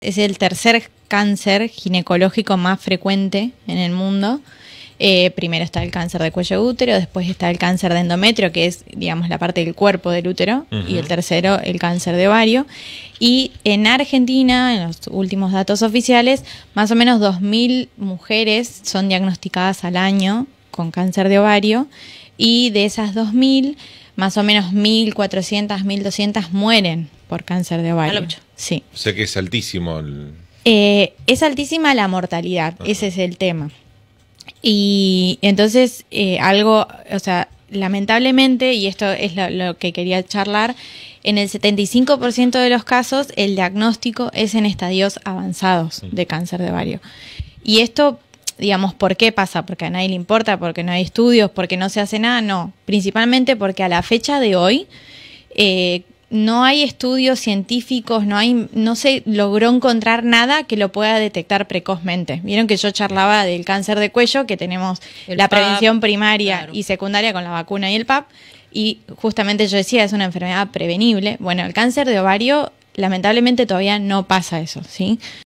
es el tercer cáncer ginecológico más frecuente en el mundo. Eh, primero está el cáncer de cuello útero, después está el cáncer de endometrio, que es, digamos, la parte del cuerpo del útero, y el tercero, el cáncer de ovario. Y en Argentina, en los últimos datos oficiales, más o menos 2.000 mujeres son diagnosticadas al año con cáncer de ovario y de esas 2.000, más o menos 1.400, 1.200 mueren por cáncer de ovario. Sí. O sea que es altísimo. Eh, es altísima la mortalidad, ese es el tema. Y entonces eh, algo, o sea, lamentablemente, y esto es lo, lo que quería charlar, en el 75% de los casos el diagnóstico es en estadios avanzados de cáncer de ovario. Y esto digamos, ¿por qué pasa? Porque a nadie le importa, porque no hay estudios, porque no se hace nada, no. Principalmente porque a la fecha de hoy eh, no hay estudios científicos, no, hay, no se logró encontrar nada que lo pueda detectar precozmente. Vieron que yo charlaba del cáncer de cuello, que tenemos la prevención primaria y secundaria con la vacuna y el PAP, y justamente yo decía, es una enfermedad prevenible. Bueno, el cáncer de ovario, lamentablemente todavía no pasa eso, ¿sí?